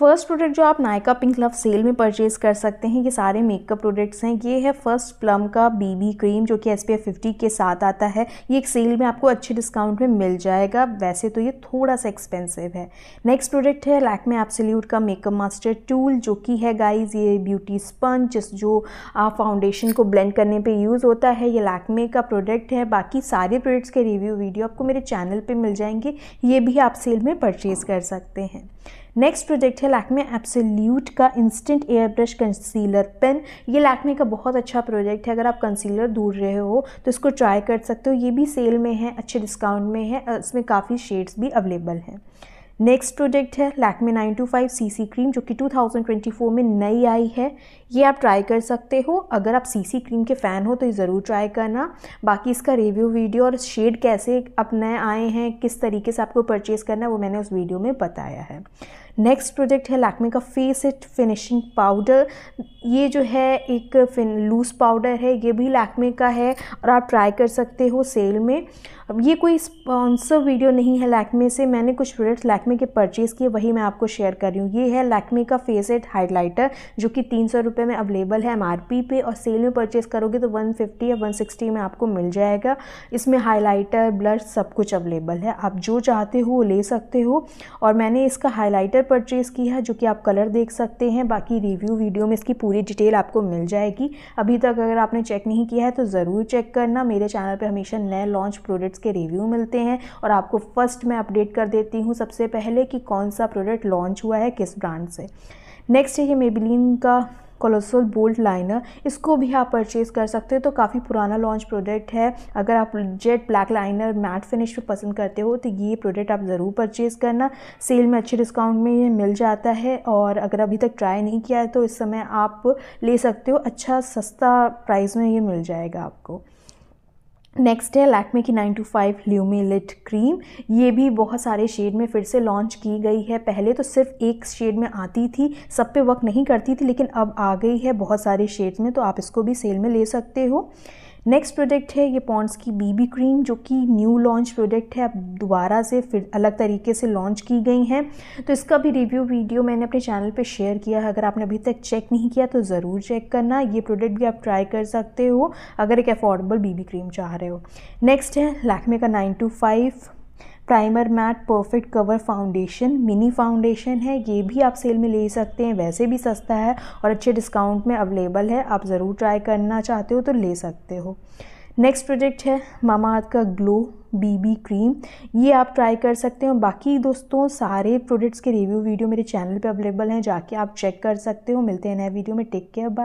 first product जो आप Nykaa pink love sale में परचेज कर सकते हैं ये सारे मेकअप प्रोडक्ट्स हैं ये है फर्स्ट प्लम का बीबी क्रीम जो कि एस पी फिफ्टी के साथ आता है ये एक सेल में आपको अच्छे डिस्काउंट में मिल जाएगा वैसे तो ये थोड़ा सा एक्सपेंसिव है नेक्स्ट प्रोडक्ट है लैकमे एप्सल्यूट का मेकअप मास्टर टूल जो कि है गाइज ये ब्यूटी स्पंज जो आप फाउंडेशन को ब्लेंड करने पर यूज़ होता है ये लैकमे का प्रोडक्ट है बाकी सारे प्रोडक्ट्स के रिव्यू वीडियो आपको मेरे चैनल पर मिल जाएंगे ये भी आप सेल में परचेज़ कर सकते हैं नेक्स्ट प्रोडक्ट है लैक्मे एब्सोल्यूट का instant air brush concealer pen ये लैक्मे का बहुत अच्छा प्रोडक्ट है अगर आप कंसीलर ढूंढ रहे हो तो इसको ट्राई कर सकते हो ये भी सेल में है अच्छे डिस्काउंट में है इसमें काफ़ी शेड्स भी अवेलेबल हैं नेक्स्ट प्रोडक्ट है Lakme nine to five C C cream जो कि 2024 में नई आई है ये आप ट्राई कर सकते हो अगर आप सी सी क्रीम के फ़ैन हो तो ये ज़रूर ट्राई करना बाकी इसका रिव्यू वीडियो और शेड कैसे अपने आए हैं किस तरीके से आपको परचेज़ करना है वो मैंने उस वीडियो में बताया है नेक्स्ट प्रोडक्ट है लैक्मे का फेस इट फिनिशिंग पाउडर ये जो है एक फिन लूज़ पाउडर है ये भी लैक्मे का है और आप ट्राई कर सकते हो सेल में अब ये कोई स्पॉन्सर वीडियो नहीं है लैक्मे से मैंने कुछ प्रोडक्ट्स लैक्मे के परचेज़ किए वही मैं आपको शेयर कर रही हूँ ये है लैक्मे का फेस एड हाइलाइटर जो कि तीन सौ रुपये में अवेलेबल है एमआरपी पे और सेल में परचेज़ करोगे तो वन फिफ्टी या वन सिक्सटी में आपको मिल जाएगा इसमें हाईलाइटर ब्लश सब कुछ अवेलेबल है आप जो चाहते हो वो ले सकते हो और मैंने इसका हाईलाइटर परचेज़ की है जो कि आप कलर देख सकते हैं बाकी रिव्यू वीडियो में इसकी पूरी डिटेल आपको मिल जाएगी अभी तक अगर आपने चेक नहीं किया है तो ज़रूर चेक करना मेरे चैनल पर हमेशा नए लॉन्च प्रोडक्ट्स के रिव्यू मिलते हैं और आपको फर्स्ट मैं अपडेट कर देती हूँ सबसे पहले कि कौन सा प्रोडक्ट लॉन्च हुआ है किस ब्रांड से नेक्स्ट है ये मेबिलीन का कोलोसल बोल्ट लाइनर इसको भी आप परचेज़ कर सकते हो तो काफ़ी पुराना लॉन्च प्रोडक्ट है अगर आप jet black liner matte finish में पसंद करते हो तो ये प्रोडक्ट आप ज़रूर परचेज़ करना सेल में अच्छे डिस्काउंट में ये मिल जाता है और अगर अभी तक ट्राई नहीं किया है तो इस समय आप ले सकते हो अच्छा सस्ता प्राइस में ये मिल जाएगा आपको नेक्स्ट है लैक्मे की नाइन टू फाइव ल्यूमिलिट क्रीम ये भी बहुत सारे शेड में फिर से लॉन्च की गई है पहले तो सिर्फ एक शेड में आती थी सब पे वर्क नहीं करती थी लेकिन अब आ गई है बहुत सारे शेड्स में तो आप इसको भी सेल में ले सकते हो नेक्स्ट प्रोडक्ट है ये पॉन्ड्स की बीबी क्रीम जो कि न्यू लॉन्च प्रोडक्ट है अब दोबारा से फिर अलग तरीके से लॉन्च की गई हैं तो इसका भी रिव्यू वीडियो मैंने अपने चैनल पे शेयर किया है अगर आपने अभी तक चेक नहीं किया तो ज़रूर चेक करना ये प्रोडक्ट भी आप ट्राई कर सकते हो अगर एक अफोर्डेबल बीबी क्रीम चाह रहे हो नेक्स्ट है लैकमे का nine to five primer matte perfect cover foundation mini foundation है ये भी आप सेल में ले सकते हैं वैसे भी सस्ता है और अच्छे डिस्काउंट में अवेलेबल है आप ज़रूर ट्राई करना चाहते हो तो ले सकते हो नेक्स्ट प्रोडक्ट है मामा अर्थ का ग्लो बीबी क्रीम ये आप ट्राई कर सकते हो बाकी दोस्तों सारे प्रोडक्ट्स के रिव्यू वीडियो मेरे चैनल पे अवेलेबल हैं जाके आप चेक कर सकते हो मिलते हैं नए वीडियो में टेक केयर बाय